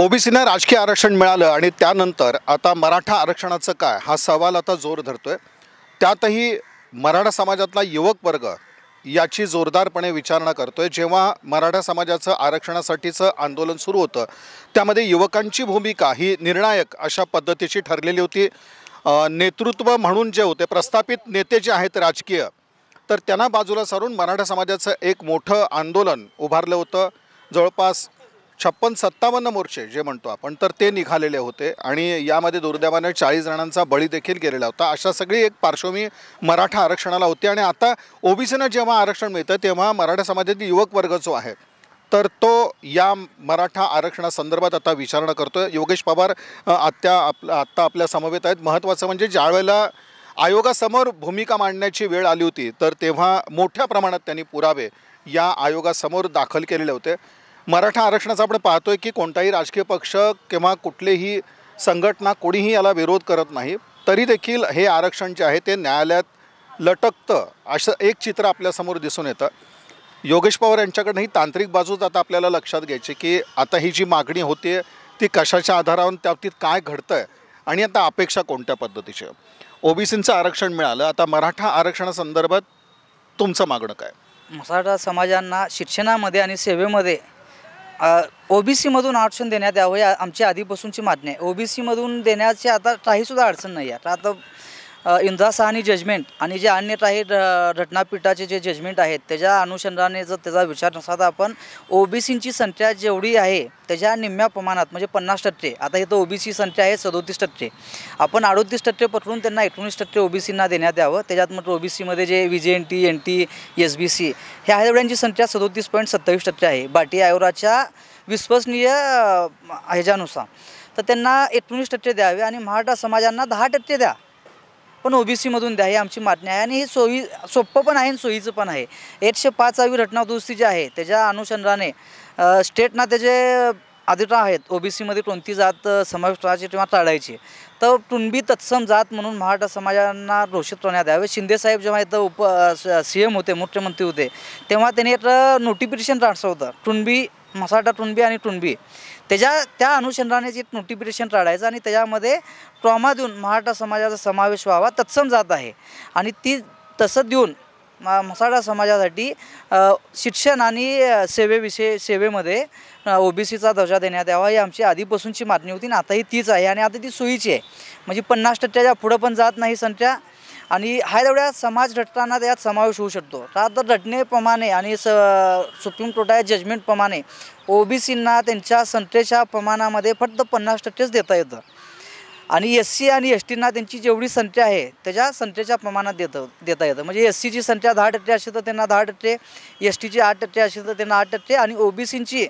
ओबीसीना राजकीय आरक्षण मिळालं आणि त्यानंतर आता मराठा आरक्षणाचं काय हा सवाल आता जोर धरतोय त्यातही मराठा समाजातला युवक वर्ग याची जोरदारपणे विचारणा करतोय जेव्हा मराठा समाजाचं आरक्षणासाठीचं आंदोलन सुरू होतं त्यामध्ये युवकांची भूमिका ही निर्णायक अशा पद्धतीची ठरलेली होती नेतृत्व म्हणून जे होते प्रस्थापित नेते जे आहेत राजकीय तर त्यांना बाजूला सारून मराठा समाजाचं एक मोठं आंदोलन उभारलं होतं जवळपास छप्पन सत्तावन्न मोर्चे जे म्हणतो आपण तर ते निघालेले होते आणि यामध्ये दुर्दैवाने चाळीस जणांचा बळी देखील गेलेला होता अशा सगळी एक पार्श्वभूमी मराठा आरक्षणाला होती आणि आता ओबीसीना जेव्हा आरक्षण मिळतं तेव्हा मराठा समाजातील युवक वर्ग जो आहे तर तो या मराठा आरक्षणासंदर्भात आता विचारणा करतो आहे योगेश पवार आत्या आप आत्ता आपल्या समवेत आहेत महत्त्वाचं म्हणजे ज्यावेळेला आयोगासमोर भूमिका मांडण्याची वेळ आली होती तर तेव्हा मोठ्या प्रमाणात त्यांनी पुरावे या आयोगासमोर दाखल केलेले होते मराठा आरक्षणाचं आपण पाहतोय की कोणताही राजकीय पक्ष किंवा कुठलेही संघटना कोणीही याला विरोध करत नाही तरी देखील हे आरक्षण जे आहे ते न्यायालयात लटकतं असं एक चित्र आपल्यासमोर दिसून येतं योगेश पवार यांच्याकडनं ही तांत्रिक बाजूच आता आपल्याला लक्षात घ्यायची की आता ही जी मागणी होते ती कशाच्या आधारावर त्या बाबतीत काय घडतं आहे आणि आता अपेक्षा कोणत्या पद्धतीची ओबीसींचं आरक्षण मिळालं आता मराठा आरक्षणासंदर्भात तुमचं मागणं काय मराठा समाजांना शिक्षणामध्ये आणि सेवेमध्ये ओबीसीमधून आरक्षण देण्यात यावं या आमची आधीपासूनची मागणी आहे ओबीसीमधून देण्याची आता काहीसुद्धा अडचण नाही आहे आता इंद्रा जजमेंट आणि जे अन्य काही घटनापीठाचे जे जजमेंट आहेत त्याच्या अनुषंगाने जर त्याचा विचार नसा तर आपण ओबीसींची संख्या जेवढी आहे त्याच्या निम्म्या प्रमाणात म्हणजे पन्नास टक्के आता इथं ओबीसी संख्या आहे सदोतीस टक्के आपण अडोतीस टक्के पकडून त्यांना एकोणीस टक्के ओबीसींना देण्यात यावं त्याच्यात बी सीमध्ये जे V J N T N T S B C ह्या एवढ्यांची संख्या सदोतीस पॉईंट सत्तावीस टक्के आहे बाटी आयोगाच्या विश्वसनीय ह्याच्यानुसार तर त्यांना एकोणीस टक्के द्यावे आणि मराठा समाजांना दहा टक्के द्या पण सीमधून द्या ही आमची मागणी आहे आणि हे सोयी सोपं पण आहे आणि सोयीचं पण आहे एकशे पाचावी घटना दुरुस्ती जी आहे त्याच्या अनुषंगाने स्टेटना त्याचे आदित्य आहेत सीमध्ये कोणती जात समाविष्ट करायची किंवा टाळायची तर टुंबी तत्सम जात म्हणून मराठा समाजांना रोषित करण्यात यावे शिंदेसाहेब जेव्हा इथं उप सी एम होते मुख्यमंत्री होते तेव्हा त्यांनी एक नोटिफिकेशन ट्रान्सफर होतं टुंबी मसाटा टुंबी आणि टुंबी त्याच्या त्या अनुषंगाने जे नोटिफिकेशन काढायचं आणि त्याच्यामध्ये ट्रॉमा देऊन मराठा समाजाचा समावेश व्हावा तत्सम जात आहे आणि ती तसं देऊन मसाडा समाजासाठी शिक्षण आणि सेवेविषयी सेवेमध्ये ओ बी सीचा दर्जा देण्यात यावा ही आमची आधीपासूनची मागणी होती आणि आताही तीच आहे आणि आता ती सोयीची आहे म्हणजे पन्नास टक्क्याच्या पुढं पण जात नाही संख्या आणि हा एवढ्या समाज रटताना त्यात समावेश होऊ शकतो तर घटनेप्रमाणे आणि स सुप्रीम कोर्टाच्या जजमेंटप्रमाणे ओबीसींना त्यांच्या संख्येच्या प्रमाणामध्ये फक्त पन्नास टक्केच देता येतं आणि एस सी आणि एस टीना त्यांची जेवढी संख्या आहे त्याच्या संख्येच्या प्रमाणात देतं देता येतं म्हणजे एस सीची संख्या दहा टक्के असेल तर त्यांना दहा टक्के एस टीची आठ टक्के असेल तर त्यांना आठ टक्के आणि ओबीसींची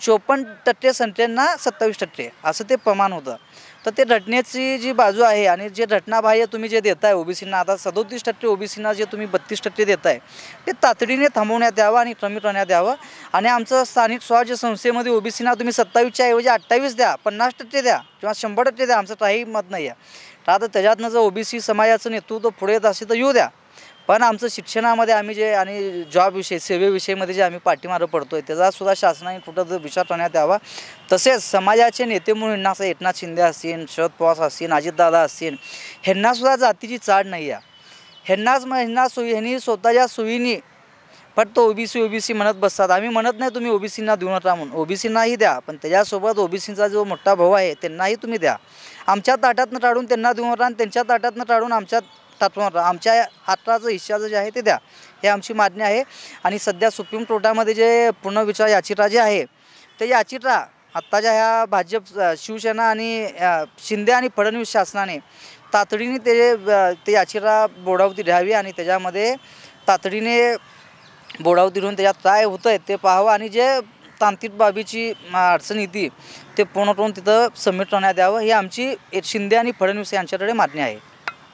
चोपन्न टक्के संख्यांना सत्तावीस टक्के असं ते प्रमाण होतं तर ते रटण्याची जी बाजू आहे आणि जे रटनाबाह्य तुम्ही जे देताय ओबीसींना आता सदोतीस टक्के ओबीसींना जे तुम्ही बत्तीस टक्के देताय ते तातडीने थांबवण्यात यावं आणि कमी करण्यात यावं आणि आमचं स्थानिक स्वराज्य संस्थेमध्ये ओबीसींना तुम्ही सत्तावीसच्या ऐवजी अठ्ठावीस द्या पन्नास टक्के द्या किंवा शंभर टक्के द्या आमचं काही मत नाही आहे आता त्याच्यातनं जर ओबीसी समाजाचं नेतृत्व पुढे येत असेल तर येऊ द्या पण आमचं शिक्षणामध्ये आम्ही जे आणि जॉबविषयी सेवेविषयीमध्ये जे आम्ही पाठीमार पडतो आहे त्याचासुद्धा शासनाने कुठं विचार करण्यात यावा तसेच समाजाचे नेते म्हणून असं एकनाथ शिंदे असतील शरद पवार असतील अजितदादा असतील ह्यांनासुद्धा जातीची चाड नाही आहे ह्यांनाच मग ह्यांना सुई ह्यांनी स्वतःच्या सोयीनी फक्त ओबीसी ओबीसी म्हणत बसतात आम्ही म्हणत नाही तुम्ही ओबीसींना देऊ नका म्हणून ओबीसींनाही द्या पण त्याच्यासोबत ओबीसीचा जो मोठा भाऊ आहे त्यांनाही तुम्ही द्या आमच्या ताटातनं टाळून त्यांना देऊ नका आणि त्यांच्या ताटातनं टाळून आमच्या तात्पुरता आमच्या हाताचं हिस्सा जे आहे ते द्या हे आमची मागणी आहे आणि सध्या सुप्रीम कोर्टामध्ये जे पुनर्विचार याचिका जे आहे ते याचिका आत्ताच्या ह्या भाजप शिवसेना आणि शिंदे आणि फडणवीस शासनाने तातडीने ते ते याचिका बोडावती घ्यावी आणि त्याच्यामध्ये तातडीने बोडावती घेऊन त्याच्यात काय होत आहे ते पाहावं आणि जे तांत्रिक बाबीची अडचण येते ते पूर्ण करून तिथं सबमिट करण्यात यावं ही आमची शिंदे आणि फडणवीस यांच्याकडे मागणी आहे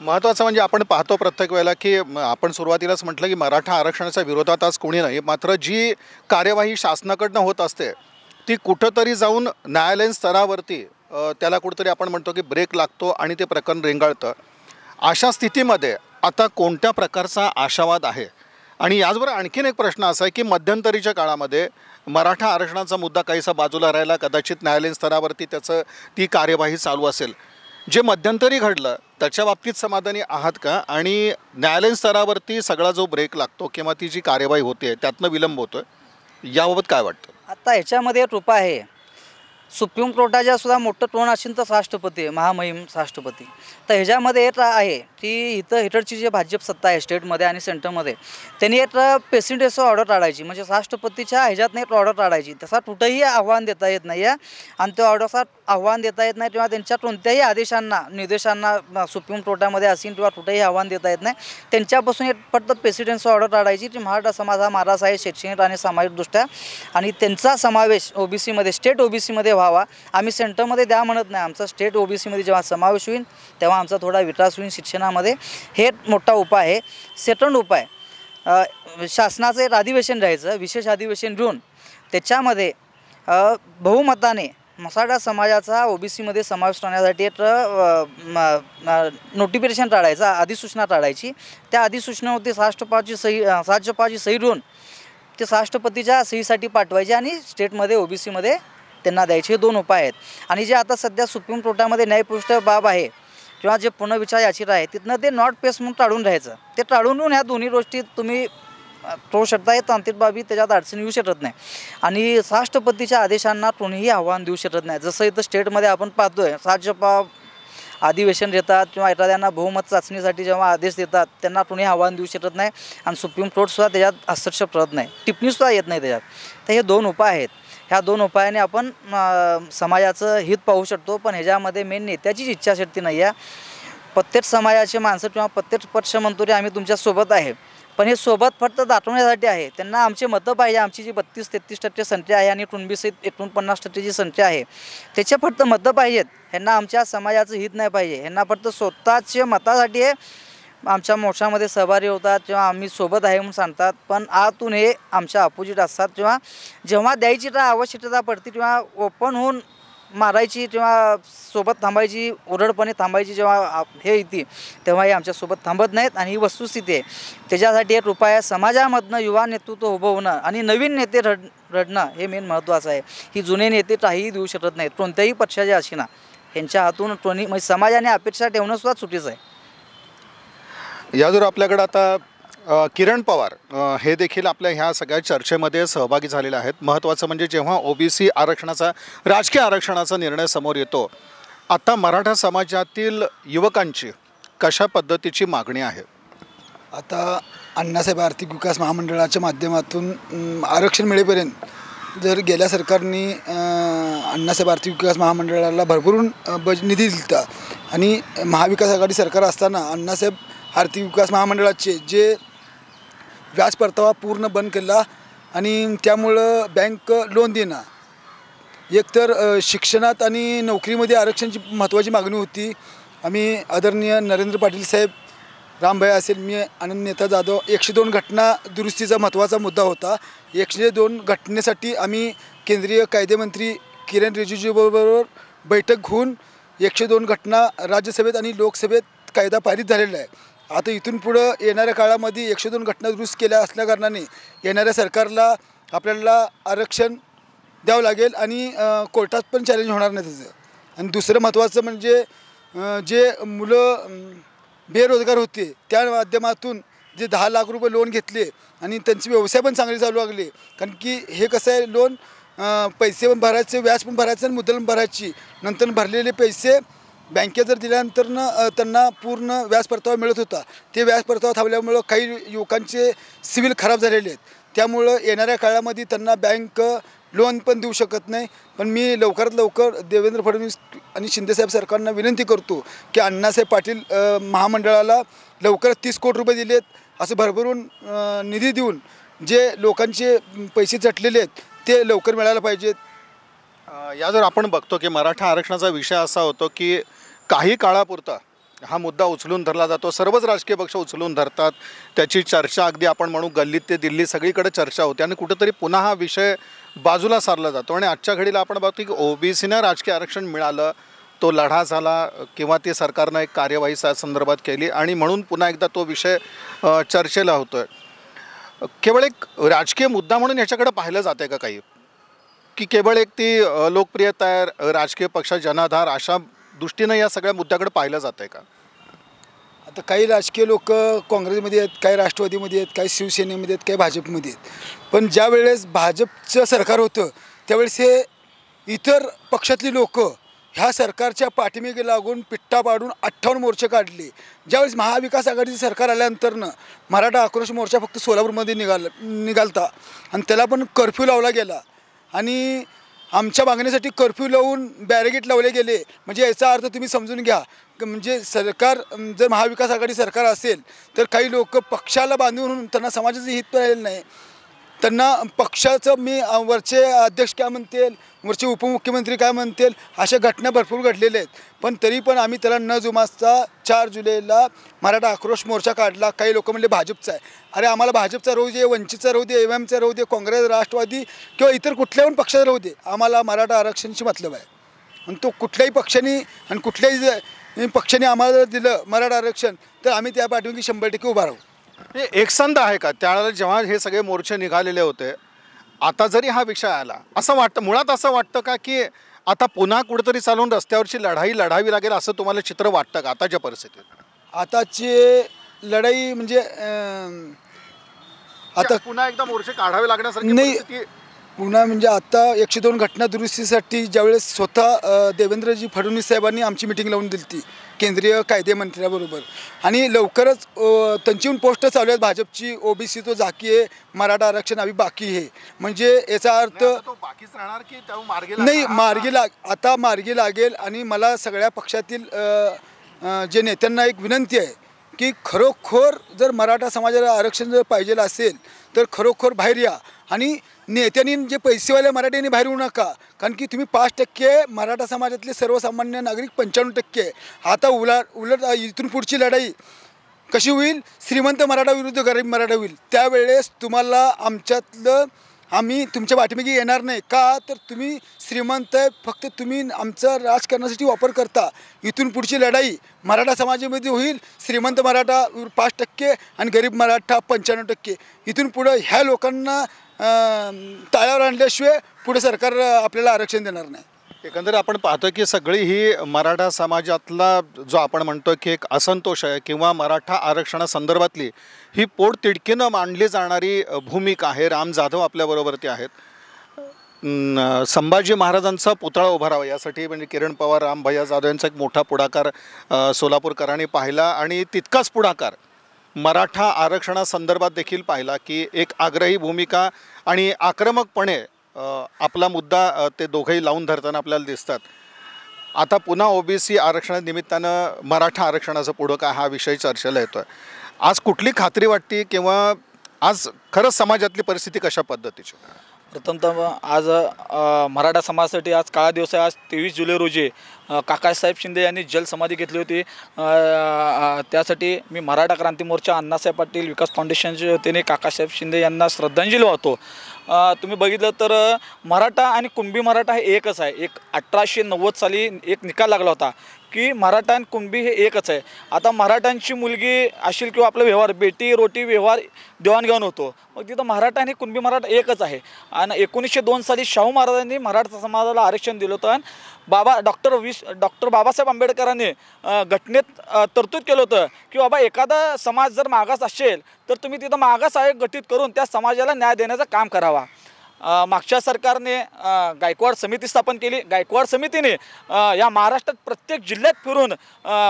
महत्त्वाचं म्हणजे आपण पाहतो प्रत्येक वेळेला की आपण सुरुवातीलाच म्हटलं की मराठा आरक्षणाच्या विरोधात आज कोणी नाही मात्र जी कार्यवाही शासनाकडनं होत असते ती कुठंतरी जाऊन न्यायालयीन स्तरावरती त्याला कुठंतरी आपण म्हणतो की ब्रेक लागतो आणि ते प्रकरण रेंगाळतं अशा स्थितीमध्ये आता कोणत्या प्रकारचा आशावाद आहे आणि याचबरोबर आणखीन एक प्रश्न असा आहे की मध्यंतरीच्या काळामध्ये मराठा आरक्षणाचा मुद्दा काहीसा बाजूला राहिला कदाचित न्यायालयीन स्तरावरती त्याचं ती कार्यवाही चालू असेल जे मध्यंतरी घडलं त्याच्या बाबतीत समाधानी आहात का आणि न्यायालयीन स्तरावरती सगळा जो ब्रेक लागतो किंवा ती जी कार्यवाही होते त्यातनं विलंब होतोय याबाबत काय वाटतं आता ह्याच्यामध्ये एक रूपा आहे सुप्रीम कोर्टाच्या सुद्धा मोठं टोन असेल तर राष्ट्रपती महामहिम राष्ट्रपती तर ह्याच्यामध्ये एक आहे की इथं हिटरची जे भाजप सत्ता आहे स्टेटमध्ये आणि सेंटरमध्ये त्यांनी एक पेसिडेस ऑर्डर काढायची म्हणजे राष्ट्रपतीच्या ह्याच्यात एक ऑर्डर काढायची तसा कुठंही आव्हान देता येत नाही आहे आणि त्या ऑर्डरचा आव्हान देता येत नाही किंवा त्यांच्या कोणत्याही आदेशांना निर्देशांना सुप्रीम कोर्टामध्ये असेल किंवा कुठंही आव्हान देता येत नाही त्यांच्यापासून एक फक्त प्रेसिडेंटचं ऑर्डर काढायची की मराठा समाज हा महाराज आहे शैक्षणिक आणि सामाजिकदृष्ट्या आणि त्यांचा समावेश ओबीसीमध्ये स्टेट ओबीसीमध्ये व्हावा आम्ही सेंटरमध्ये द्या म्हणत नाही आमचा स्टेट ओबीसीमध्ये जेव्हा समावेश होईल तेव्हा आमचा थोडा विकास होईल शिक्षणामध्ये हे मोठा उपाय आहे सेकंड उपाय शासनाचं एक अधिवेशन राहायचं विशेष अधिवेशन घेऊन त्याच्यामध्ये बहुमताने मसाडा समाजाचा सीमध्ये समावेश करण्यासाठी एक नोटिफिकेशन टाळायचा अधिसूचना टाळायची त्या अधिसूचनावरती साष्टपाची सही साष्टपाची सही घेऊन ते राष्ट्रपतीच्या सहीसाठी पाठवायचे आणि स्टेटमध्ये सीमध्ये त्यांना द्यायचे हे दोन उपाय आहेत आणि जे आता सध्या सुप्रीम कोर्टामध्ये न्यायपृष्ठ बाब आहे किंवा जे पुनर्विचार याचिका आहे तिथनं ते नॉट पेस म्हणून टाळून राहायचं ते टाळून ह्या दोन्ही गोष्टी तुम्ही तो शकता हे तांत्रिक बाबी त्याच्यात अडचण येऊ शकत नाही आणि राष्ट्रपतीच्या आदेशांना कोणीही आव्हान देऊ शकत नाही जसं इथं स्टेटमध्ये आपण पाहतोय राज्यपा अधिवेशन देतात किंवा एखाद्यांना बहुमत चाचणीसाठी जेव्हा आदेश देतात त्यांना कोणी आव्हान देऊ शकत नाही आणि सुप्रीम कोर्टसुद्धा त्याच्यात हस्तक्षेप करत नाही टिप्पणीसुद्धा येत नाही त्याच्यात तर हे दोन उपाय आहेत ह्या दोन उपायाने आपण समाजाचं हित पाहू शकतो पण ह्याच्यामध्ये मेन नेत्याचीच इच्छाशक्ती नाही आहे प्रत्येक समाजाचे माणसं किंवा प्रत्येक पक्ष म्हणतो रे आम्ही तुमच्यासोबत आहे पण हे सोबत फक्त दाखवण्यासाठी आहे त्यांना आमचे मतं पाहिजे आमची जी बत्तीस तेहतीस टक्के संख्या आहे आणि कुणबीसहित एकोणपन्नास टक्के जी संख्या आहे त्याचे फक्त मतं पाहिजेत ह्यांना आमच्या समाजाचं हित नाही पाहिजे ह्यांना फक्त स्वतःच्या मतासाठी आहे आमच्या मोर्चामध्ये सहभागी होतात किंवा आम्ही सोबत आहे म्हणून सांगतात पण आतून हे आमच्या अपोजिट असतात किंवा जेव्हा द्यायची तर आवश्यकता पडते किंवा ओपन होऊन मारायची किंवा सोबत थांबायची ओरडपणे थांबायची जेव्हा हे येते तेव्हा हे आमच्यासोबत थांबत नाहीत आणि ही वस्तुस्थिती आहे त्याच्यासाठी एक उपाय समाजामधनं युवा नेतृत्व उभं होणं आणि नवीन नेते रड रडणं हे मेन महत्त्वाचं आहे ही जुने नेते काहीही देऊ शकत नाहीत कोणत्याही पक्षाचे असे ना यांच्या हातून कोणी म्हणजे समाजाने अपेक्षा ठेवणंसुद्धा चुकीचं आहे याजूर आपल्याकडं आता किरण पवार हे देखील आपल्या ह्या सगळ्या चर्चेमध्ये सहभागी झालेले आहेत महत्त्वाचं म्हणजे जेव्हा ओबीसी आरक्षणाचा राजकीय आरक्षणाचा निर्णय समोर येतो आता मराठा समाजातील युवकांची कशा पद्धतीची मागणी आहे आता अण्णासाहेब आर्थिक विकास महामंडळाच्या माध्यमातून आरक्षण मिळेपर्यंत जर गेल्या सरकारने अण्णासाहेब आर्थिक विकास महामंडळाला भरपूर बज निधी दिला आणि महाविकास आघाडी सरकार असताना अण्णासाहेब आर्थिक विकास महामंडळाचे जे व्याज परतावा पूर्ण बंद केला आणि त्यामुळं बँक लोन देणं एकतर शिक्षणात आणि नोकरीमध्ये आरक्षणची महत्त्वाची मागणी होती आम्ही आदरणीय नरेंद्र पाटील साहेब रामभाई असेल मी आनंद नेता जाधव एकशे दोन घटना दुरुस्तीचा महत्त्वाचा मुद्दा होता एकशे दोन घटनेसाठी आम्ही केंद्रीय कायदेमंत्री किरण रिजिजूबरोबर बैठक घेऊन एकशे दोन घटना राज्यसभेत आणि लोकसभेत कायदा पारित झालेला आहे आता इथून पुढं येणाऱ्या काळामध्ये एकशे दोन घटना दुरुस्त केल्या असल्याकारणाने येणाऱ्या सरकारला आपल्याला आरक्षण द्यावं लागेल आणि कोर्टात पण चॅलेंज होणार नाही त्याचं आणि दुसरं महत्त्वाचं म्हणजे जे मुलं बेरोजगार होते त्या माध्यमातून जे दहा लाख रुपये लोन घेतले आणि त्यांचे व्यवसाय पण चांगले चालू लागले कारण की हे कसं आहे लोन पैसे पण भरायचे व्याज पण भरायचं आणि मुद्दल भरायची नंतर भरलेले पैसे बँकेत जर दिल्यानंतरनं त्यांना पूर्ण व्याज परतावा मिळत होता ते व्याज परतावा थांबल्यामुळं काही युवकांचे सिव्हिल खराब झालेले आहेत त्यामुळं येणाऱ्या काळामध्ये त्यांना बँक लोन पण देऊ शकत नाही पण मी लवकरात लवकर देवेंद्र फडणवीस आणि शिंदेसाहेब सरकारना विनंती करतो की अण्णासाहेब पाटील महामंडळाला लवकर तीस कोटी रुपये दिलेत असं भरभरून निधी देऊन जे लोकांचे पैसे चटलेले आहेत ते लवकर मिळायला पाहिजेत या जर आपण बघतो की मराठा आरक्षणाचा विषय असा होतो की काही काळापुरता हा मुद्दा उचलून धरला जातो सर्वच राजकीय पक्ष उचलून धरतात त्याची चर्चा अगदी आपण म्हणू गल्लीत ते दिल्ली सगळीकडे चर्चा होते आणि कुठंतरी पुन्हा हा विषय बाजूला सारला जातो आणि आजच्या घडीला आपण बघतो की ओबीसीनं राजकीय आरक्षण मिळालं तो लढा झाला किंवा ते सरकारनं एक कार्यवाही संदर्भात केली आणि म्हणून पुन्हा एकदा तो विषय चर्चेला होतो आहे केवळ एक राजकीय मुद्दा म्हणून याच्याकडे पाहिलं जाते का काही की केवळ एक ती लोकप्रियता राजकीय पक्ष जनाधार अशा दृष्टीनं या सगळ्या मुद्द्याकडे पाहिलं जात आहे का आता काही राजकीय लोक काँग्रेसमध्ये आहेत काही राष्ट्रवादीमध्ये आहेत काही शिवसेनेमध्ये आहेत काही भाजपमध्ये आहेत पण ज्या वेळेस भाजपचं सरकार होतं त्यावेळेस हे इतर पक्षातली लोक ह्या सरकारच्या पाठीमागे लागून पिट्टा पाडून अठ्ठावन्न मोर्चे काढले ज्यावेळेस महाविकास आघाडीचं सरकार आल्यानंतरनं मराठा आक्रोश मोर्चा फक्त सोलापूरमध्ये निघाला निघालता आणि त्याला पण कर्फ्यू लावला गेला आणि आमच्या मागणीसाठी कर्फ्यू लावून बॅरिगेट लावले गेले म्हणजे याचा अर्थ तुम्ही समजून घ्या म्हणजे सरकार जर महाविकास आघाडी सरकार असेल तर काही लोक पक्षाला बांधून त्यांना समाजाचं हित राहिलेलं नाही त्यांना पक्षाचं मी वरचे अध्यक्ष काय म्हणतील वरचे उपमुख्यमंत्री काय म्हणतील अशा घटना भरपूर घडलेल्या आहेत पण तरी पण आम्ही त्याला न जुमासता चार जुलैला मराठा आक्रोश मोर्चा काढला काही लोक म्हणले भाजपचा आहे अरे आम्हाला भाजपचा राहू दे वंचितचा राहू दे एम एमचा राहू दे काँग्रेस राष्ट्रवादी किंवा इतर पण पक्षाचा राहू दे आम्हाला मराठा आरक्षणशी मतलब आहे आणि तो कुठल्याही पक्षाने आणि कुठल्याही पक्षाने आम्हाला जर दिलं मराठा आरक्षण तर आम्ही त्या की शंभर टक्के उभा राहू एकसंध आहे का त्यावेळेला जेव्हा हे सगळे मोर्चे निघालेले होते आता जरी हा विषय आला असं वाटतं मुळात असं वाटतं का की आता पुन्हा कुठेतरी चालून रस्त्यावरची लढाई लढावी लागेल असं तुम्हाला चित्र वाटतं का आताच्या परिस्थितीत आताची लढाई म्हणजे, म्हणजे आता पुन्हा एकदा मोर्चे काढावे लागण्यासारखी नाही. पुन्हा म्हणजे आता एकशे दोन घटना दुरुस्तीसाठी ज्यावेळेस स्वतः देवेंद्रजी फडणवीस साहेबांनी आमची मिटिंग लावून दिली होती केंद्रीय कायदेमंत्र्याबरोबर आणि लवकरच त्यांची पोस्ट चालू आहेत भाजपची ओबीसी तो झाकी आहे मराठा आरक्षण आम्ही बाकी आहे म्हणजे याचा अर्थ राहणार की मार्गी नाही मार्गी लाग आता मार्गी लागेल आणि मला सगळ्या पक्षातील जे नेत्यांना एक विनंती आहे की खरोखर जर मराठा समाजाला आरक्षण जर पाहिजे असेल तर खरोखर बाहेर या आणि नेत्यांनी जे पैसेवाले मराठ्यांनी बाहेर येऊ नका कारण की तुम्ही पाच टक्के मराठा समाजातले सर्वसामान्य नागरिक पंच्याण्णव टक्के आता उला उलट इथून पुढची लढाई कशी होईल श्रीमंत मराठा विरुद्ध गरीब मराठा होईल त्यावेळेस तुम्हाला आमच्यातलं आम्ही तुमच्या पाठीमागे येणार नाही का तर तुम्ही श्रीमंत आहे फक्त तुम्ही आमचा राजकारणासाठी वापर करता इथून पुढची लढाई मराठा समाजामध्ये होईल श्रीमंत मराठा पाच टक्के आणि गरीब मराठा पंच्याण्णव टक्के इथून पुढं ह्या लोकांना ताळ्यावर आणल्याशिवाय पुढे सरकार आपल्याला आरक्षण देणार नाही एकंदर आपण पाहतो की सगळी ही मराठा समाजातला जो आपण म्हणतो की एक असंतोष आहे किंवा मराठा आरक्षणासंदर्भातली ही पोटतिडकीनं मांडली जाणारी भूमिका आहे राम जाधव आपल्याबरोबर ते आहेत संभाजी महाराजांचा पुतळा उभारावा यासाठी म्हणजे किरण पवार रामभैया जाधव यांचा एक मोठा पुढाकार सोलापूरकरांनी पाहिला आणि तितकाच पुढाकार मराठा आरक्षणासंदर्भात देखील पाहिला की एक आग्रही भूमिका आणि आक्रमकपणे आपला मुद्दा ते दोघंही लावून धरताना आपल्याला दिसतात आता पुन्हा ओबीसी आरक्षणानिमित्तानं मराठा आरक्षणाचं पुढं काय हा विषय चर्चेला येतो आहे आज कुठली खात्री वाटते किंवा आज खरंच समाजातली परिस्थिती कशा पद्धतीची प्रथमत आज मराठा समाजासाठी आज काळा दिवस आहे आज तेवीस जुलै रोजी काकासाहेब शिंदे यांनी जलसमाधी घेतली होती त्यासाठी मी मराठा क्रांती मोर्चा अण्णासाहेब पाटील विकास फाउंडेशनच्या वतीने काकासाहेब शिंदे यांना श्रद्धांजली वाहतो तुम्ही बघितलं तर मराठा आणि कुंभी मराठा हे एकच आहे एक अठराशे नव्वद साली एक निकाल लागला होता की मराठा आणि कुणबी हे एकच आहे आता मराठ्यांची मुलगी असेल किंवा आपला व्यवहार बेटी रोटी व्यवहार देवाणघेवाण होतो मग तिथं मराठा आणि कुणबी मराठा एकच आहे आणि एकोणीसशे दोन साली शाहू महाराजांनी मराठा समाजाला आरक्षण दिलं होतं आणि बाबा डॉक्टर विश डॉक्टर बाबासाहेब आंबेडकरांनी घटनेत तरतूद केलं होतं की बाबा एखादा समाज जर मागास असेल तर तुम्ही तिथं मागास आयोग गठीत करून त्या समाजाला न्याय देण्याचं काम करावा मागच्या सरकारने गायकवाड समिती स्थापन केली गायकवाड समितीने या महाराष्ट्रात प्रत्येक जिल्ह्यात फिरून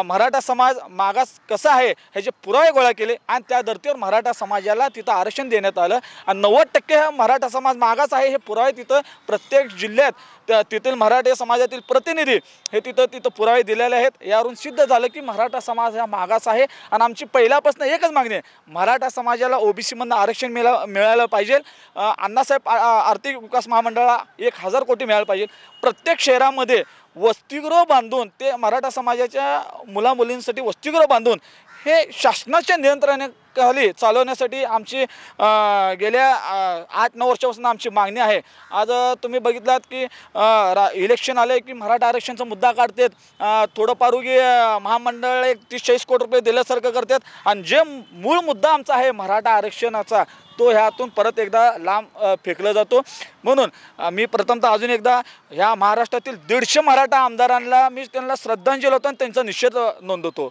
मराठा समाज मागास कसा आहे ह्याचे पुरावे गोळा केले आणि त्या धर्तीवर मराठा समाजाला तिथं आरक्षण देण्यात आलं आणि नव्वद टक्के हा मराठा समाज मागास आहे हे पुरावे तिथं प्रत्येक जिल्ह्यात त्या तेथील मराठे समाजातील प्रतिनिधी हे तिथं तिथं पुरावे दिलेले आहेत यावरून सिद्ध झालं की मराठा समाज हा मागास आहे आणि आमची पहिल्यापासून एकच मागणी आहे मराठा समाजाला ओबीसीमधनं आरक्षण मिळा मिळालं पाहिजे अण्णासाहेब आर्थिक विकास महामंडळाला एक हजार कोटी मिळालं पाहिजे प्रत्येक शहरामध्ये वसतिगृह बांधून ते मराठा समाजाच्या मुलामुलींसाठी वसतिगृह बांधून हे शासनाच्या नियंत्रणाने खाली चालवण्यासाठी आमची गेल्या आठ नऊ वर्षापासून आमची मागणी आहे आज तुम्ही बघितलात की रा इलेक्शन आले की मराठा आरक्षणचा मुद्दा काढतात थोडंफार उगी महामंडळ एक तीस चाळीस कोटी रुपये दिल्यासारखं करतात आणि जे मूळ मुद्दा आमचा आहे मराठा आरक्षणाचा तो ह्यातून परत एकदा लांब फेकला जातो म्हणून मी प्रथमतः अजून एकदा ह्या महाराष्ट्रातील दीडशे मराठा आमदारांना मी त्यांना श्रद्धांजली होतो आणि त्यांचा निषेध नोंदवतो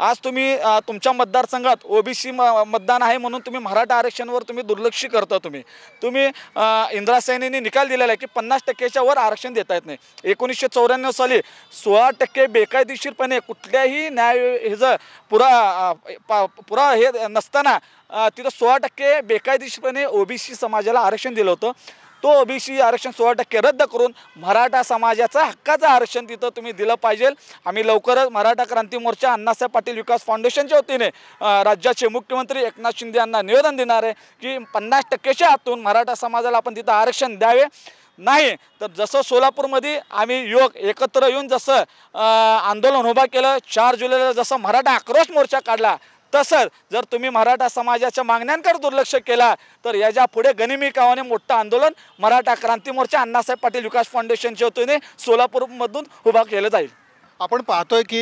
आज तुम्ही तुमच्या मतदारसंघात ओबीसी म मतदान आहे म्हणून तुम्ही मराठा आरक्षणवर तुम्ही दुर्लक्ष करता तुम्ही तुम्ही इंदिरा सैनीने निकाल दिलेला आहे की पन्नास टक्क्याच्या वर आरक्षण देता येत नाही एकोणीसशे चौऱ्याण्णव साली सोळा टक्के बेकायदेशीरपणे कुठल्याही न्याय ह्याचं पुरा पुरा हे नसताना तिथं सोळा टक्के बेकायदेशीरपणे ओबीसी समाजाला आरक्षण दिलं होतं तो ओबीसी आरक्षण सोळा टक्के रद्द करून मराठा समाजाचा हक्काचं आरक्षण तिथं तुम्ही दिलं पाहिजे आम्ही लवकरच मराठा क्रांती मोर्चा अण्णासाहेब पाटील विकास फाउंडेशनच्या वतीने राज्याचे मुख्यमंत्री एकनाथ शिंदे यांना निवेदन देणार आहे की पन्नास टक्केच्या हातून मराठा समाजाला आपण तिथं आरक्षण द्यावे नाही तर जसं सोलापूरमध्ये आम्ही युवक एकत्र येऊन जसं आंदोलन उभा केलं चार जुलैला जसं मराठा आक्रोश मोर्चा काढला तसंच जर तुम्ही मराठा समाजाच्या मागण्यांकडे दुर्लक्ष केला तर याच्या पुढे गनिमी कावाने मोठं आंदोलन मराठा क्रांती मोर्चा अण्णासाहेब पाटील विकास फाउंडेशनच्या वतीने सोलापूरमधून उभा केलं जाईल आपण पाहतोय की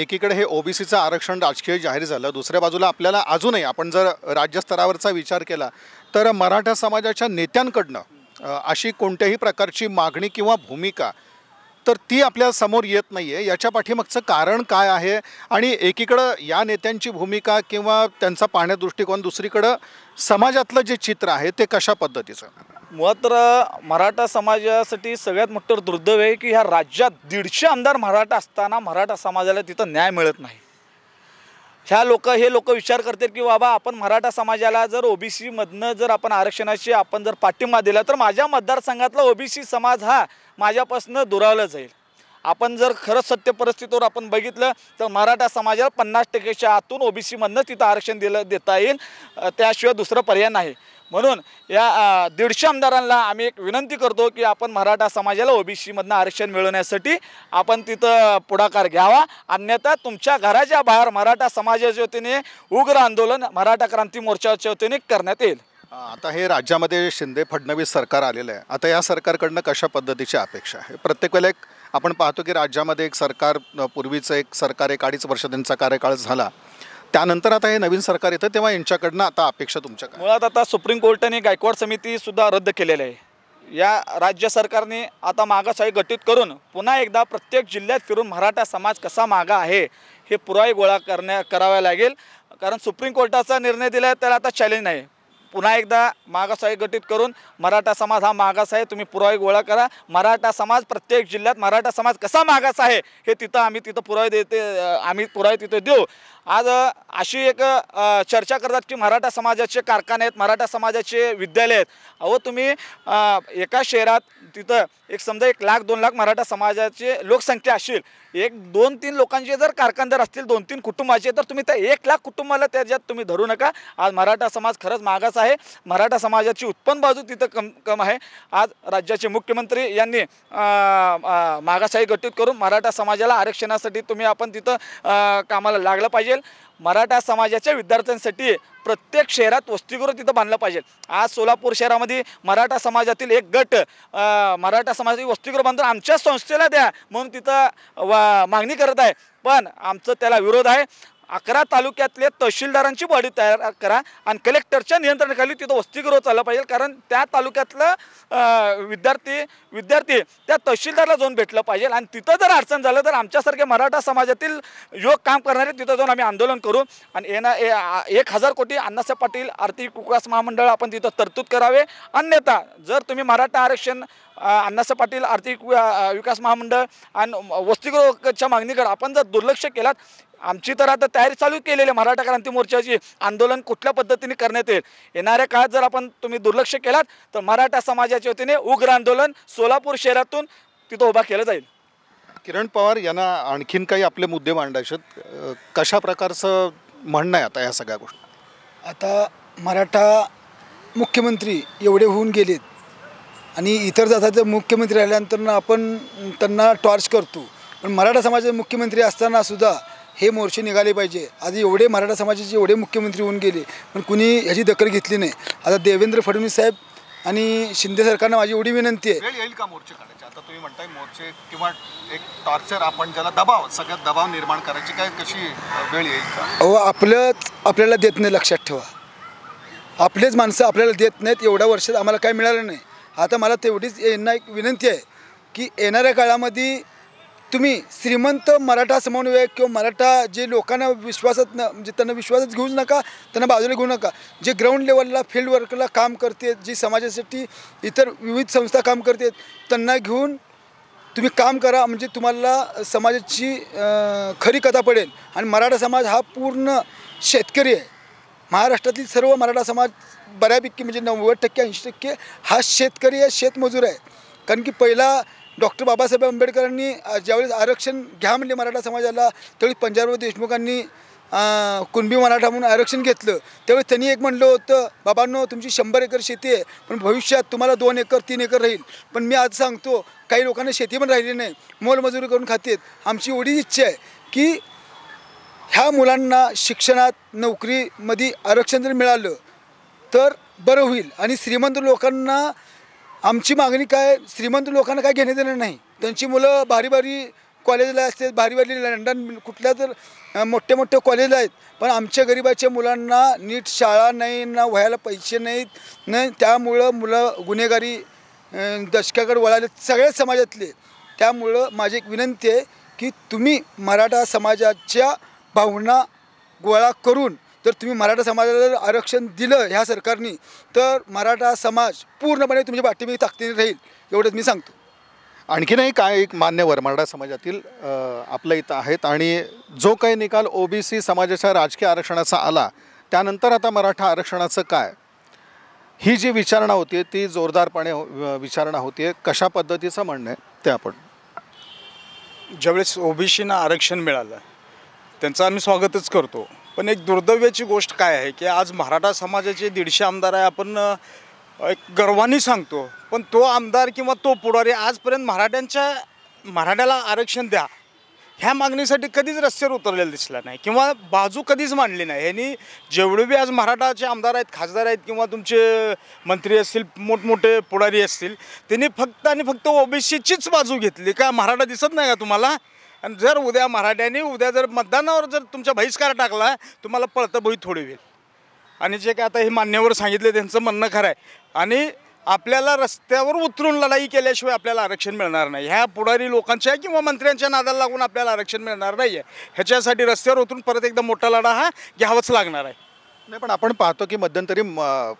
एकीकडे हे ओबीसीचं आरक्षण राजकीय जाहीर झालं दुसऱ्या बाजूला आपल्याला अजूनही आपण जर राज्यस्तरावरचा विचार केला तर मराठा समाजाच्या नेत्यांकडनं अशी कोणत्याही प्रकारची मागणी किंवा भूमिका तर ती आपल्या समोर येत नाही आहे याच्या पाठीमागचं कारण काय आहे आणि एकीकडं या नेत्यांची भूमिका किंवा त्यांचा पाहण्या दृष्टिकोन दुसरीकडं समाजातलं जे चित्र आहे ते कशा पद्धतीचं मुळात मराठा समाजासाठी सगळ्यात मोठं दुर्दैव आहे की ह्या राज्यात दीडशे आमदार मराठा असताना मराठा समाजाला तिथं न्याय मिळत नाही ह्या लोक हे लोक विचार करतील की बाबा आपण मराठा समाजाला जर ओबीसीमधनं जर आपण आरक्षणाशी आपण जर पाठिंबा दिला तर माझ्या मतदारसंघातला ओबीसी समाज हा माझ्यापासून दुरावला जाईल आपण जर खरंच सत्य परिस्थितीवर आपण बघितलं तर मराठा समाजाला पन्नास टक्केच्या आतून ओबीसीमधनं तिथं आरक्षण दिलं देता येईल त्याशिवाय दुसरं पर्याय नाही म्हणून या दीडशे आमदारांना आम्ही एक विनंती करतो की आपण मराठा समाजाला ओबीसीमधनं आरक्षण मिळवण्यासाठी आपण तिथं पुढाकार घ्यावा अन्यथा तुमच्या घराच्या बाहेर मराठा समाजाच्या वतीने उग्र आंदोलन मराठा क्रांती मोर्चाच्या वतीने करण्यात येईल आता हे राज्यामध्ये शिंदे फडणवीस सरकार आलेलं आहे आता या सरकारकडनं कशा पद्धतीची अपेक्षा आहे प्रत्येक वेळेला एक आपण पाहतो की राज्यामध्ये एक सरकार पूर्वीचं एक सरकार एक अडीच वर्ष त्यांचा कार्यकाळ झाला त्यानंतर आता हे नवीन सरकार येतं तेव्हा यांच्याकडनं आता अपेक्षा तुमच्या मुळात आता सुप्रीम कोर्टाने गायकवाड समितीसुद्धा रद्द केलेली आहे या राज्य सरकारने आता मागासही गठीत करून पुन्हा एकदा प्रत्येक जिल्ह्यात फिरून मराठा समाज कसा मागा आहे हे पुरावे गोळा करण्या करावा लागेल कारण सुप्रीम कोर्टाचा निर्णय दिला त्याला आता चॅलेंज नाही पुन्हा एकदा मागासाही गठीत करून मराठा समाज हा मागास आहे तुम्ही पुरावे गोळा करा मराठा समाज प्रत्येक जिल्ह्यात मराठा समाज कसा मागास आहे हे तिथं आम्ही तिथं पुरावे देते आम्ही पुरावे तिथं देऊ आज अशी एक चर्चा करतात की मराठा समाजाचे कारखाने आहेत मराठा समाजाचे विद्यालय आहेत अहो तुम्ही एका शहरात तिथं एक समजा एक लाख दोन लाख मराठा समाजाचे लोकसंख्या असेल एक दोन तीन लोकांचे जर कारखानदार असतील दोन तीन कुटुंबाचे तर तुम्ही त्या एक लाख कुटुंबाला त्याच्यात तुम्ही धरू नका आज मराठा समाज खरंच मागास आहे मराठा समाजाची उत्पन्न बाजू तिथं कम कम आहे आज राज्याचे मुख्यमंत्री यांनी मागासाही गठीत करून मराठा समाजाला आरक्षणासाठी तुम्ही आपण तिथं कामाला लागलं पाहिजे मराठा समाजाच्या विद्यार्थ्यांसाठी प्रत्येक शहरात वस्तीगृह तिथं बांधलं पाहिजे आज सोलापूर शहरामध्ये मराठा समाजातील एक गट मराठा समाजातील वस्तीगृह बांधून आमच्या संस्थेला द्या म्हणून तिथं मागणी करत आहे पण आमचं त्याला विरोध आहे अकरा तालुक्यातले तहसीलदारांची बॉडी तयार करा आणि कलेक्टरच्या नियंत्रणाखाली तिथं वस्तीगृह चाललं पाहिजे कारण त्या तालुक्यातलं विद्यार्थी विद्यार्थी त्या तहसीलदारला जाऊन भेटलं पाहिजे आणि तिथं जर अडचण झालं तर आमच्यासारख्या मराठा समाजातील युवक काम करणारे तिथं जाऊन आम्ही आंदोलन करू आणि येणार एक हजार कोटी अण्णासाहेब पाटील आर्थिक विकास महामंडळ आपण तिथं तरतूद करावे अन्यथा जर तुम्ही मराठा आरक्षण अण्णासाहेब पाटील आर्थिक विकास महामंडळ आणि वस्तीगृहच्या मागणीकडे आपण जर दुर्लक्ष केलात आमची तर आता तयारी चालू केलेली आहे मराठा क्रांती मोर्चाची आंदोलन कुठल्या पद्धतीने करण्यात येईल येणाऱ्या काळात जर आपण तुम्ही दुर्लक्ष केलात तर मराठा समाजाच्या वतीने उग्र आंदोलन सोलापूर शहरातून तिथं उभा केलं जाईल किरण पवार यांना आणखीन काही आपले मुद्दे मांडायचे कशा प्रकारचं म्हणणं आहे आता या सगळ्या गोष्टी आता मराठा मुख्यमंत्री एवढे होऊन गेलेत आणि इतर जाताचं मुख्यमंत्री राहिल्यानंतर आपण त्यांना टॉर्च करतो पण मराठा समाजाचे मुख्यमंत्री असतानासुद्धा हे मोर्चे निघाले पाहिजे आधी एवढे मराठा समाजाचे एवढे मुख्यमंत्री होऊन गेले पण कुणी ह्याची दखल घेतली नाही आता देवेंद्र फडणवीस साहेब आणि शिंदे सरकारनं माझी एवढी विनंती आहे येईल का मोर्चे काढायचे आता तुम्ही म्हणताय मोर्चे किंवा एक टॉर्चर आपण ज्याला दबाव सगळ्यात दबाव निर्माण करायची काय कशी वेळ येईल का अहो आपलंच आपल्याला देत नाही लक्षात ठेवा आपलेच माणसं आपल्याला देत नाहीत एवढ्या वर्षात आम्हाला काय मिळालं नाही आता मला तेवढीच यांना एक विनंती आहे की येणाऱ्या काळामध्ये तुम्ही श्रीमंत मराठा समन्वय किंवा मराठा जे लोकांना विश्वासात न म्हणजे त्यांना विश्वासच घेऊ नका त्यांना बाजूला घेऊ नका जे ग्राउंड लेवलला फील्ड वर्कला काम करते जी समाजासाठी इतर विविध संस्था काम करते त्यांना घेऊन तुम्ही काम करा म्हणजे तुम्हाला समाजाची खरी कथा पडेल आणि मराठा समाज हा पूर्ण शेतकरी आहे महाराष्ट्रातील सर्व मराठा समाज बऱ्यापैकी म्हणजे नव्वद टक्के ऐंशी टक्के हा शेतकरी आहे शेतमजूर आहे कारण की पहिला डॉक्टर बाबासाहेब आंबेडकरांनी ज्यावेळेस आरक्षण घ्या म्हणले मराठा समाजाला त्यावेळी पंजाबराव देशमुखांनी कुणबी मराठा म्हणून आरक्षण घेतलं त्यावेळी त्यांनी एक म्हणलं होतं बाबांनो तुमची शंभर एकर शेती आहे पण भविष्यात तुम्हाला दोन एकर तीन एकर राहील पण मी आज सांगतो काही लोकांना शेती पण राहिली नाही मोलमजुरी करून खातेत आमची एवढी इच्छा आहे की ह्या मुलांना शिक्षणात नोकरीमध्ये आरक्षण जर मिळालं तर बरं होईल आणि श्रीमंत लोकांना आमची मागणी काय श्रीमंत लोकांना काय घेणे देणार नाही त्यांची मुलं भारी भारी कॉलेजला असते भारी भारी लंडन कुठल्या तर मोठ्या मोठ्या कॉलेज आहेत पण आमच्या गरिबाच्या मुलांना नीट शाळा नाही ना व्हायला पैसे नाहीत नाही त्यामुळं मुलं गुन्हेगारी दशकाकडे वळाले सगळ्या समाजातले त्यामुळं माझी एक विनंती आहे की तुम्ही मराठा समाजाच्या भावना गोळा करून जर तुम्ही मराठा समाजाला जर आरक्षण दिलं ह्या सरकारने तर मराठा समाज पूर्णपणे तुमच्या पाठीमध्ये ताकदीने राहील एवढंच मी सांगतो आणखीनही काय एक मान्यवर मराठा समाजातील आपल्या इथं आहेत आणि जो काही निकाल ओबीसी समाजाच्या राजकीय आरक्षणाचा आला त्यानंतर आता मराठा आरक्षणाचं काय ही जी विचारणा होती ती जोरदारपणे हो, विचारणा होती आहे कशा पद्धतीचं म्हणणं आहे ते आपण ज्यावेळेस ओबीसीना आरक्षण मिळालं त्यांचं आम्ही स्वागतच करतो पण एक दुर्दव्याची गोष्ट काय आहे की आज मराठा समाजाचे दीडशे आमदार आहे आपण एक गर्वाने सांगतो पण तो आमदार किंवा तो पुढारी आजपर्यंत मराठ्यांच्या मराठ्याला आरक्षण द्या ह्या मागणीसाठी कधीच रस्त्यावर उतरलेला दिसला नाही किंवा बाजू कधीच मांडली नाही यांनी जेवढे बी आज मराठाचे आमदार आहेत खासदार आहेत किंवा तुमचे मंत्री असतील मोठमोठे पुढारी असतील त्यांनी फक्त आणि फक्त ओबीसीचीच बाजू घेतली का मराठा दिसत नाही का तुम्हाला आणि जर उद्या मराठ्यांनी उद्या जर मतदानावर जर तुमचा बहिष्कार टाकला तुम्हाला पळतं बही थोडी वेळ आणि जे काय आता हे मान्यवर सांगितले त्यांचं म्हणणं खरं आहे आणि आपल्याला रस्त्यावर उतरून लढाई केल्याशिवाय आपल्याला आरक्षण मिळणार नाही ह्या पुढारी लोकांच्या किंवा मंत्र्यांच्या नादाला लागून आपल्याला आरक्षण मिळणार नाही आहे ह्याच्यासाठी रस्त्यावर उतरून परत एकदा मोठा लढा हा घ्यावाच लागणार आहे नाही पण आपण पाहतो की मध्यंतरी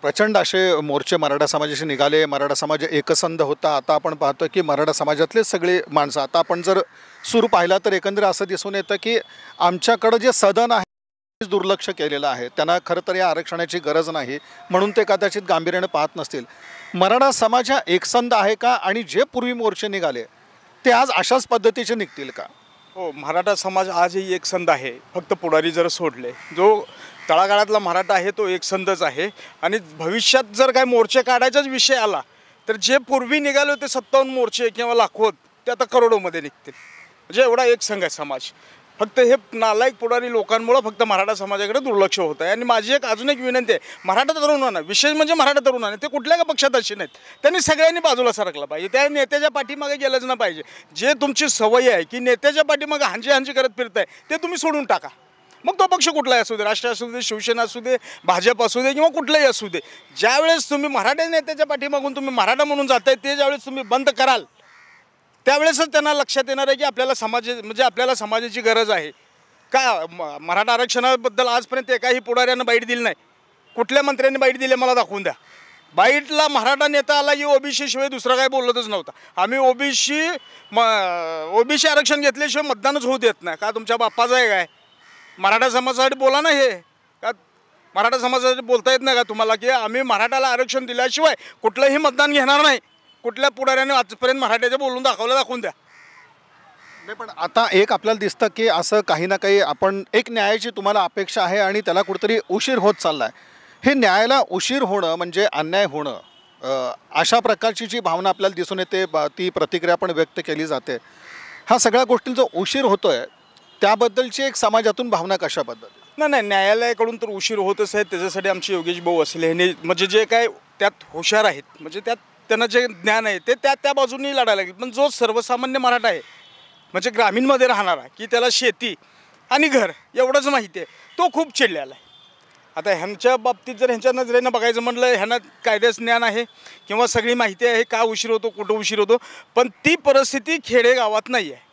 प्रचंड असे मोर्चे मराठा समाजाशी निघाले मराठा समाज एकसंध होता आता आपण पाहतो की मराठा समाजातलेच सगळे माणसं आता आपण जर सुरू पाहिला तर एकंदर असं दिसून येतं की आमच्याकडं जे सदन आहे दुर्लक्ष केलेलं आहे त्यांना खरं तर या आरक्षणाची गरज नाही म्हणून ते कदाचित गांभीर्यानं पाहत नसतील मराठा समाज हा एकसंध आहे का आणि जे पूर्वी मोर्चे निघाले ते आज अशाच पद्धतीचे निघतील का हो मराठा समाज आजही एकसंध आहे फक्त पुढारी जर सोडले जो तळागाळातला मराठा आहे तो एक संघच आहे आणि भविष्यात जर काय मोर्चे काढायचाच विषय आला तर जे पूर्वी निघाले होते सत्तावन्न मोर्चे किंवा लाखोत ते आता करोडोमध्ये निघतील म्हणजे एवढा एक संघ आहे समाज फक्त हे नालायक पुढारी लोकांमुळं फक्त मराठा समाजाकडे दुर्लक्ष होत आहे आणि माझी एक अजून एक विनंती आहे मराठा तरुणांना विशेष म्हणजे मराठा तरुणांना ते कुठल्या का पक्षात असे नाहीत त्यांनी सगळ्यांनी बाजूला सरकला पाहिजे त्या नेत्याच्या पाठीमागे गेलंच ना पाहिजे जे तुमची सवय आहे की नेत्याच्या पाठीमागे हांजी हांजी करत आहे ते तुम्ही सोडून टाका मग तो पक्ष कुठलाही असू दे राष्ट्र असू दे शिवसेना असू दे भाजप असू दे किंवा कुठलाही असू दे ज्यावेळेस तुम्ही मराठा नेत्याच्या पाठीमागून तुम्ही मराठा म्हणून जाताय ते ज्यावेळेस तुम्ही बंद कराल त्यावेळेसच त्यांना लक्षात येणार आहे की आपल्याला समाज म्हणजे आपल्याला समाजाची गरज आहे का मराठा आरक्षणाबद्दल आजपर्यंत एकाही पुढाऱ्यानं बाईट दिली नाही कुठल्या मंत्र्यांनी बाईट दिले मला दाखवून द्या बाईटला मराठा नेता आला की ओबीसी शिवाय दुसरा काय बोलतच नव्हता आम्ही ओबीसी म ओबीसी आरक्षण घेतल्याशिवाय मतदानच होऊ देत नाही का तुमच्या बाप्पाचं आहे काय मराठा समाजासाठी बोला ना हे का मराठा समाजासाठी बोलता येत नाही का तुम्हाला की आम्ही मराठाला आरक्षण दिल्याशिवाय कुठलंही मतदान घेणार नाही कुठल्या पुढाऱ्याने आजपर्यंत मराठ्याचं बोलून दाखवलं दाखवून द्या नाही पण आता एक आपल्याला दिसतं की असं काही ना काही आपण एक न्यायाची तुम्हाला अपेक्षा आहे आणि त्याला कुठेतरी उशीर होत चालला आहे हे न्यायाला उशीर होणं म्हणजे अन्याय होणं अशा प्रकारची जी भावना आपल्याला दिसून येते ती प्रतिक्रिया पण व्यक्त केली जाते ह्या सगळ्या गोष्टींचा उशीर होतो आहे त्याबद्दलची एक समाजातून भावना कशाबद्दल नाही नाही न्यायालयाकडून तर उशीर होतच आहे त्याच्यासाठी आमचे योगेश भाऊ असले यांनी म्हणजे जे काय त्यात हुशार आहेत म्हणजे त्यात त्यांना जे ज्ञान आहे ते त्या त्या बाजूनही लढायला लागेल पण जो सर्वसामान्य मराठा आहे म्हणजे ग्रामीणमध्ये राहणारा की त्याला शेती आणि घर एवढंच माहिती आहे तो खूप चिडलेला आहे आता ह्यांच्या बाबतीत जर ह्यांच्या नजरेनं बघायचं म्हटलं ह्यांना कायद्याचं ज्ञान आहे किंवा सगळी माहिती आहे का उशीर होतो कुठं उशीर होतो पण ती परिस्थिती खेडेगावात नाही आहे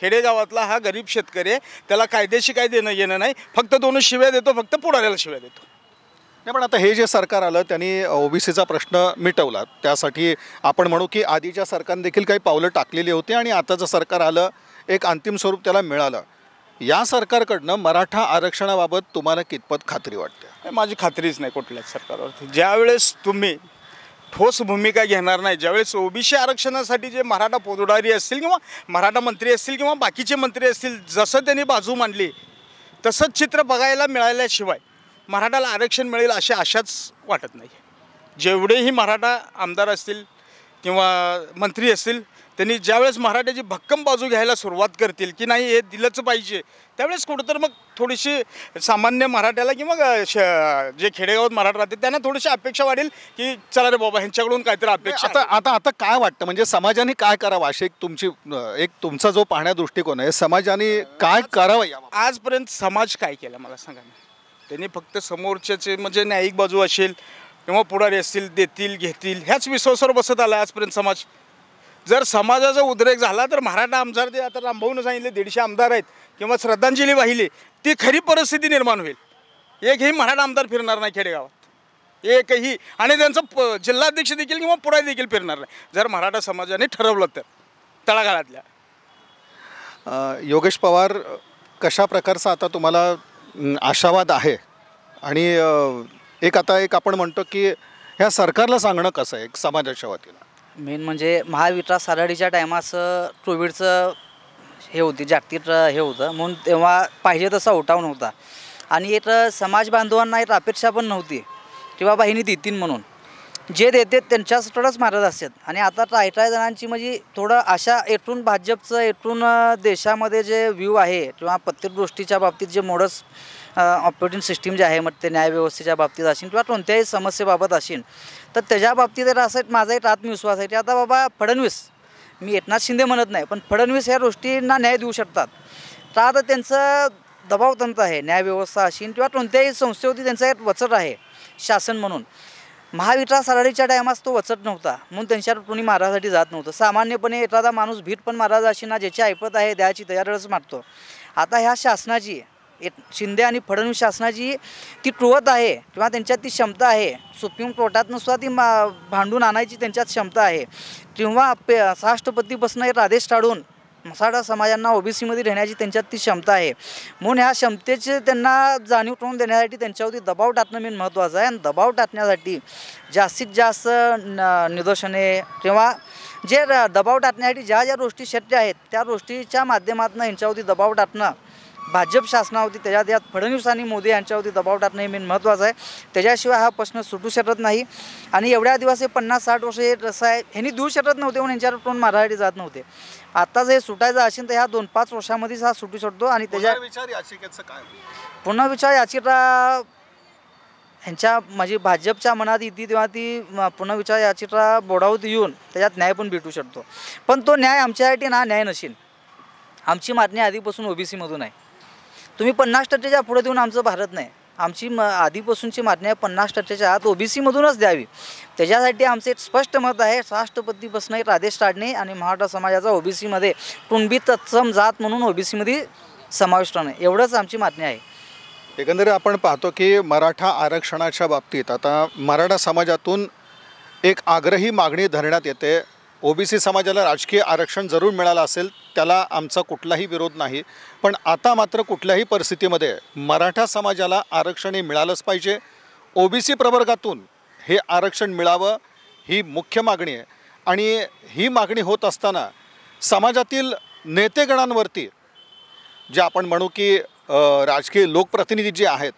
खेडेगावातला हा गरीब शेतकरी आहे त्याला कायद्याशी काय देणं येणं नाही फक्त दोन शिव्या देतो फक्त पुढाऱ्याला शिव्या देतो नाही पण आता हे जे सरकार आलं त्यांनी ओबीसीचा प्रश्न मिटवला त्यासाठी आपण म्हणू की आधीच्या सरकारने देखील काही पावलं टाकलेली होती आणि आताचं सरकार आलं एक अंतिम स्वरूप त्याला मिळालं या सरकारकडनं मराठा आरक्षणाबाबत तुम्हाला कितपत खात्री वाटते माझी खात्रीच नाही कुठल्याच सरकारवरती ज्यावेळेस तुम्ही ठोस भूमिका घेणार नाही ज्यावेळेस ओबीसी आरक्षणासाठी जे मराठा पोदुडारी असतील किंवा मराठा मंत्री असतील किंवा बाकीचे मंत्री असतील जसं त्यांनी बाजू मांडली तसंच चित्र बघायला मिळाल्याशिवाय मराठाला आरक्षण मिळेल अशी आशाच वाटत नाही जेवढेही मराठा आमदार असतील किंवा मंत्री असतील त्यांनी ज्यावेळेस मराठ्याची भक्कम बाजू घ्यायला सुरुवात करतील की नाही हे दिलंच पाहिजे त्यावेळेस कुठंतर मग थोडीशी सामान्य मराठ्याला किंवा श जे खेडेगावात मराठा राहते त्यांना थोडीशी अपेक्षा वाढेल की चला रे बाबा ह्यांच्याकडून काहीतरी अपेक्षा आता आता आता काय वाटतं म्हणजे समाजाने काय करावं अशी एक तुमची एक तुमचा जो पाहण्या दृष्टिकोन आहे समाजाने काय करावं आजपर्यंत समाज काय केला मला सांगा त्यांनी फक्त समोरच्याचे म्हणजे न्यायिक बाजू असेल किंवा पुढारी असतील देतील घेतील ह्याच विश्वासावर बसत आला आजपर्यंत समाज जर समाजाचा उद्रेक झाला तर मराठा आमदार ते आता रामभाऊनं सांगितले दीडशे आमदार आहेत किंवा श्रद्धांजली वाहिली ती खरी परिस्थिती निर्माण होईल एकही मराठा आमदार फिरणार नाही खेडेगावात एकही आणि त्यांचं प जिल्हाध्यक्ष देखील किंवा पुढारी देखील फिरणार नाही जर मराठा समाजाने ठरवलं तर तळागाळातल्या योगेश पवार कशा प्रकारचा आता तुम्हाला आशावाद आहे आणि एक आता एक आपण म्हणतो की ह्या सरकारला सांगणं कसं आहे समाजाच्या वतीनं मेन म्हणजे महाविकास आघाडीच्या टायमाचं कोविडचं हे होती जागतिक हे होतं म्हणून तेव्हा पाहिजे तसा उठाव नव्हता आणि एक समाज बांधवांना एक अपेक्षा पण नव्हती किंवा बाहिनी देतील म्हणून जे देते त्यांच्याकडंच मारत असतात आणि आता काही काही जणांची म्हणजे थोडं अशा एकूण भाजपचं एकूण देशामध्ये जे व्ह्यू आहे किंवा प्रत्येक गोष्टीच्या बाबतीत जे मोडस ऑपरेटिंग सिस्टीम जे आहे मग ते न्यायव्यवस्थेच्या बाबतीत असेल किंवा कोणत्याही समस्येबाबत असेल तर त्याच्या बाबतीत असं माझा एक आत्मविश्वास आहे की आता बाबा फडणवीस मी एकनाथ शिंदे म्हणत नाही पण फडणवीस ह्या गोष्टींना न्याय देऊ शकतात तर आता त्यांचं दबावतंत्र आहे न्यायव्यवस्था अशी किंवा कोणत्याही संस्थेवरती त्यांचा एक वचट आहे शासन म्हणून महाविकास आघाडीच्या टायमास तो वचत नव्हता म्हणून त्यांच्यावर कोणी महाराजासाठी जात नव्हतं सामान्यपणे एखादा माणूस भीट पण महाराज अशी ना ज्याची ऐपत आहे द्यायची तयारच मागतो आता ह्या शासनाची एक शिंदे आणि फडणवीस शासनाची ती ट्रुवत आहे किंवा त्यांच्यात ती क्षमता आहे सुप्रीम कोर्टातनं सुद्धा ती मा भांडून आणायची त्यांच्यात क्षमता आहे किंवा पे राष्ट्रपतीपासून एक आदेश टाळून मसाडा समाजांना ओबीसीमध्ये घेण्याची त्यांच्यात ती क्षमता आहे म्हणून ह्या क्षमतेचे त्यांना जाणीव करून देण्यासाठी त्यांच्यावरती दबाव टाकणं मेन महत्त्वाचं आहे आणि दबाव टाकण्यासाठी जास्तीत जास्त निदर्शने किंवा जे दबाव टाकण्यासाठी ज्या ज्या गोष्टी शक्य आहेत त्या गोष्टीच्या माध्यमातून यांच्यावरती दबाव टाकणं भाजप शासनावरती त्याच्यात यात फडणवीस आणि मोदी यांच्यावरती दबाव टाकणं हे मेन महत्त्वाचं आहे त्याच्याशिवाय हा प्रश्न सुटू शकत नाही आणि एवढ्या दिवस हे पन्नास साठ वर्ष हे रस आहे ह्यांनी दूर शकत नव्हते म्हणून यांच्यावर टोन मारायला जात नव्हते आता जे हे सुटायचं असेल तर ह्या दोन पाच वर्षामध्येच हा सुटू शकतो आणि त्याच्या विचार काय पुन्हा विचार याचिका ह्यांच्या म्हणजे भाजपच्या मनात येते तेव्हा ती पुनर्विचार याचिका बोडावत येऊन त्याच्यात न्याय पण भेटू शकतो पण तो न्याय आमच्यासाठी ना न्याय नसेल आमची मागणी आधीपासून ओबीसीमधून आहे तुम्ही पन्नास टक्क्याच्या पुढे देऊन आमचं भारत नाही आमची म आधीपासूनची मागणी आहे पन्नास टक्क्याच्या आत ओबीसीमधूनच द्यावी त्याच्यासाठी आमचे एक स्पष्ट मत आहे राष्ट्रपतीपासून एक राधेश टाडणे आणि मराठा समाजाचा ओबीसीमध्ये टुंबी तत्सम जात म्हणून ओबीसीमध्ये समाविष्ट होणे एवढंच आमची मागणी आहे एकंदरीत आपण पाहतो की मराठा आरक्षणाच्या बाबतीत आता मराठा समाजातून एक आग्रही मागणी धरण्यात येते ओबीसी समाजाला राजकीय आरक्षण जरूर मिळालं असेल त्याला आमचा कुठलाही विरोध नाही पण आता मात्र कुठल्याही परिस्थितीमध्ये मराठा समाजाला आरक्षण हे मिळालंच पाहिजे ओबीसी प्रवर्गातून हे आरक्षण मिळावं ही मुख्य मागणी आहे आणि ही मागणी होत असताना समाजातील नेतेगणांवरती जे आपण म्हणू की राजकीय लोकप्रतिनिधी जे आहेत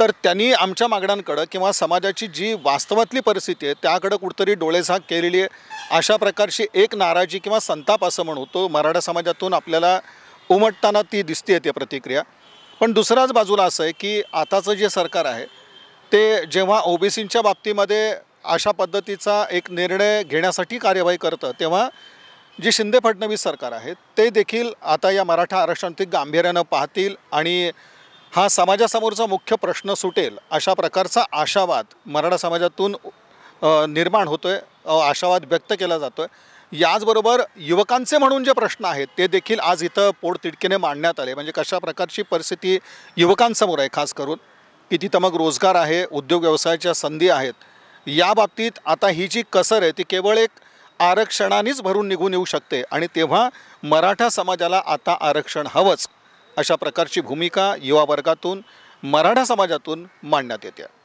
तर त्यांनी आमच्या मागण्यांकडं किंवा समाजाची जी वास्तवातली परिस्थिती आहे त्याकडं कुठंतरी डोळेझाक केलेली आहे अशा प्रकारची एक नाराजी किंवा संताप असं म्हणू तो मराठा समाजातून आपल्याला उमटताना ती दिसते ती प्रतिक्रिया पण दुसऱ्याच बाजूला असं आहे की आताचं जे सरकार आहे ते जेव्हा ओबीसींच्या बाबतीमध्ये अशा पद्धतीचा एक निर्णय घेण्यासाठी कार्यवाही करतं तेव्हा जी शिंदे फडणवीस सरकार आहे ते देखील आता या मराठा आरक्षणातील गांभीर्यानं पाहतील आणि हा समाजासमोरचा मुख्य प्रश्न सुटेल अशा प्रकारचा आशावाद मराठा समाजातून निर्माण होतो आहे आशावाद व्यक्त केला जातो आहे याचबरोबर युवकांचे म्हणून जे प्रश्न आहेत ते देखील आज इथं पोटतिडकीने मांडण्यात आले म्हणजे कशा प्रकारची परिस्थिती युवकांसमोर आहे खास करून किती तिथं मग रोजगार आहे उद्योग व्यवसायाच्या संधी आहेत या बाबतीत आता ही जी कसर आहे ती केवळ एक आरक्षणानेच भरून निघून येऊ शकते आणि तेव्हा मराठा समाजाला आता आरक्षण हवंच अशा प्रकारची भूमिका युवा वर्गातून मराठा समाजातून मांडण्यात येते